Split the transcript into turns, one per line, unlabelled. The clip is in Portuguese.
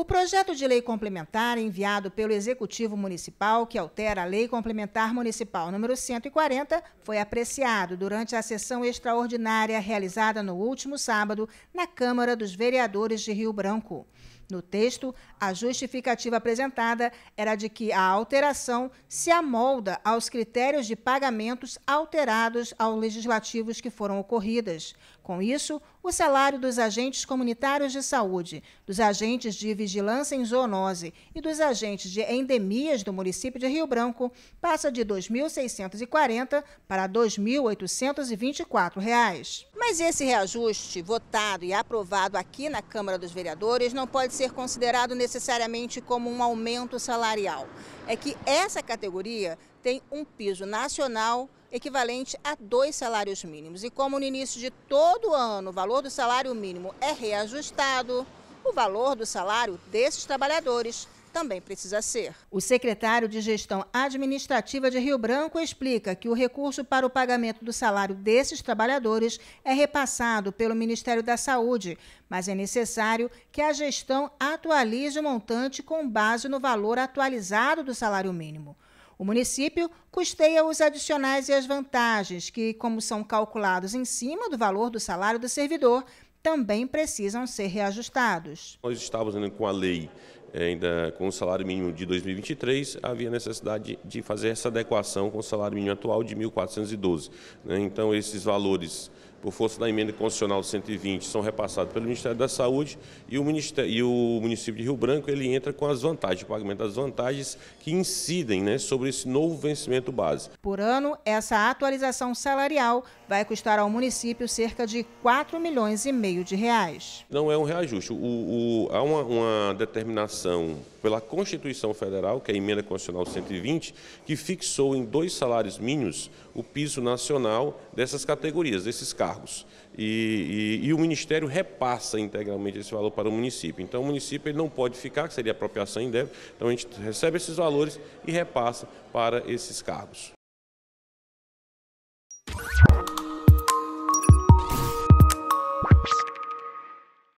O projeto de lei complementar enviado pelo Executivo Municipal, que altera a Lei Complementar Municipal número 140, foi apreciado durante a sessão extraordinária realizada no último sábado na Câmara dos Vereadores de Rio Branco. No texto, a justificativa apresentada era de que a alteração se amolda aos critérios de pagamentos alterados aos legislativos que foram ocorridas. Com isso, o salário dos agentes comunitários de saúde, dos agentes de vigilância em zoonose e dos agentes de endemias do município de Rio Branco passa de R$ 2.640 para R$ 2.824. Mas esse reajuste votado e aprovado aqui na Câmara dos Vereadores não pode ser considerado necessariamente como um aumento salarial. É que essa categoria tem um piso nacional equivalente a dois salários mínimos. E como no início de todo ano o valor do salário mínimo é reajustado, o valor do salário desses trabalhadores também precisa ser. O secretário de Gestão Administrativa de Rio Branco explica que o recurso para o pagamento do salário desses trabalhadores é repassado pelo Ministério da Saúde, mas é necessário que a gestão atualize o montante com base no valor atualizado do salário mínimo. O município custeia os adicionais e as vantagens, que, como são calculados em cima do valor do salário do servidor, também precisam ser reajustados.
Nós estávamos com a lei é, ainda com o salário mínimo de 2023, havia necessidade de fazer essa adequação com o salário mínimo atual de 1.412. Né? Então, esses valores por força da emenda constitucional 120, são repassados pelo Ministério da Saúde e o, Ministério, e o município de Rio Branco ele entra com as vantagens, o pagamento das vantagens que incidem né, sobre esse novo vencimento base.
Por ano, essa atualização salarial vai custar ao município cerca de 4 milhões e meio de reais.
Não é um reajuste. O, o, há uma, uma determinação pela Constituição Federal, que é a Emenda Constitucional 120, que fixou em dois salários mínimos o piso nacional dessas categorias, desses cargos cargos. E, e, e, o Ministério repassa integralmente esse valor para o município. Então, o município ele não pode ficar, que seria apropriação indevida. Então, a gente recebe esses valores e repassa para
esses cargos.